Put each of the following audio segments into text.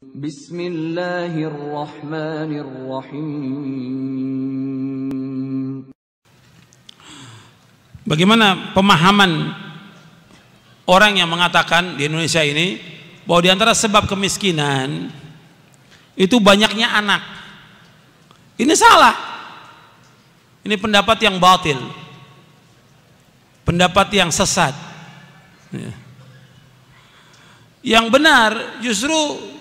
Bismillahirrahmanirrahim. Bagaimana pemahaman orang yang mengatakan di Indonesia ini bahwa di antara sebab kemiskinan itu banyaknya anak. Ini salah. Ini pendapat yang batil. Pendapat yang sesat. Ya. Yang benar justru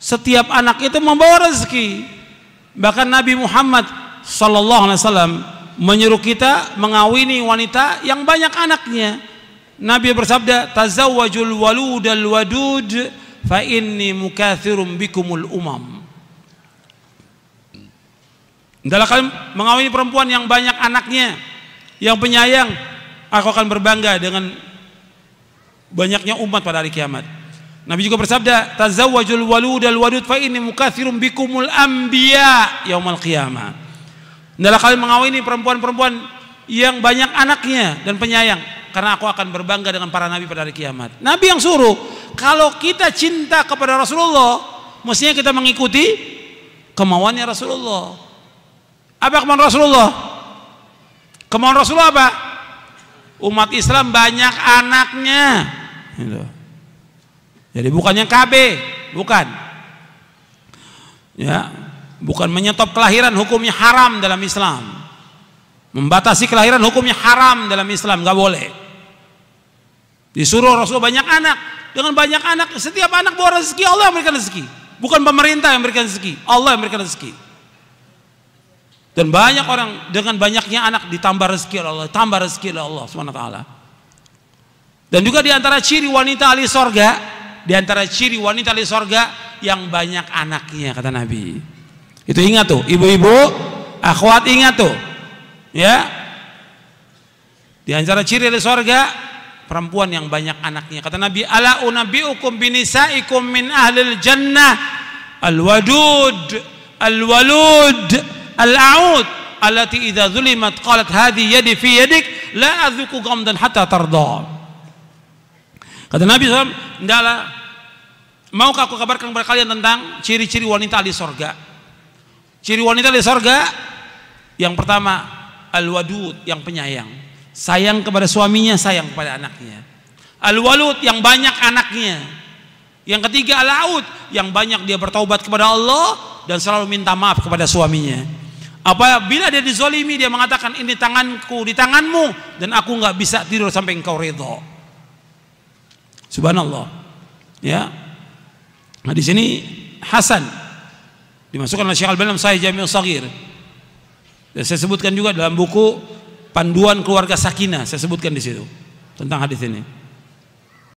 setiap anak itu membawa rezeki. Bahkan Nabi Muhammad Sallallahu Alaihi Wasallam menyuruh kita mengawini wanita yang banyak anaknya. Nabi bersabda, tazawajul walud al wadud fa inni mukathirum bikumul umam." Dalam kalian mengawini perempuan yang banyak anaknya, yang penyayang, aku akan berbangga dengan banyaknya umat pada hari kiamat. Nabi juga bersabda, "Tazawwajul walud al wadud fa inni mukatsirum bikumul anbiya yaumal qiyamah." Hendaklah kalian mengawini perempuan-perempuan yang banyak anaknya dan penyayang karena aku akan berbangga dengan para nabi pada hari kiamat. Nabi yang suruh, kalau kita cinta kepada Rasulullah, mestinya kita mengikuti kemauannya Rasulullah. Apa kemauan Rasulullah? Kemauan Rasulullah apa? Umat Islam banyak anaknya. Gitu. Jadi bukannya KB, bukan. Ya, bukan menyetop kelahiran hukumnya haram dalam Islam. Membatasi kelahiran hukumnya haram dalam Islam, nggak boleh. Disuruh Rasul banyak anak, dengan banyak anak setiap anak bawa rezeki Allah yang memberikan rezeki, bukan pemerintah yang memberikan rezeki, Allah yang memberikan rezeki. Dan banyak orang dengan banyaknya anak ditambah rezeki oleh Allah, tambah rezeki oleh Allah Subhanahu wa taala. Dan juga di antara ciri wanita ahli sorga di antara ciri wanita di sorga yang banyak anaknya kata Nabi. Itu ingat tuh, ibu-ibu, akhwat ingat tuh. Ya. Di antara ciri di sorga perempuan yang banyak anaknya. Kata Nabi, "Ala unabiukum binisaikum min ahlil jannah al-wadud al-walud al-aud allati idza zulimat qalat hadhi yadi fi yadik la azuku gamdan hatta tardha." Kata Nabi SAW, Ndala, maukah aku kabarkan kepada kalian tentang ciri-ciri wanita di sorga? Ciri wanita di sorga, yang pertama, al-wadud, yang penyayang. Sayang kepada suaminya, sayang kepada anaknya. Al-walud, yang banyak anaknya. Yang ketiga, al-aud, yang banyak dia bertaubat kepada Allah dan selalu minta maaf kepada suaminya. Apabila dia dizolimi, dia mengatakan ini tanganku, di tanganmu, dan aku nggak bisa tidur sampai engkau ridho. Subhanallah. Ya. Nah, di sini Hasan dimasukkan oleh Syekh Al-Albani Sahih Jami'ul Shaghir. Dan saya sebutkan juga dalam buku Panduan Keluarga Sakinah, saya sebutkan di situ tentang hadis ini.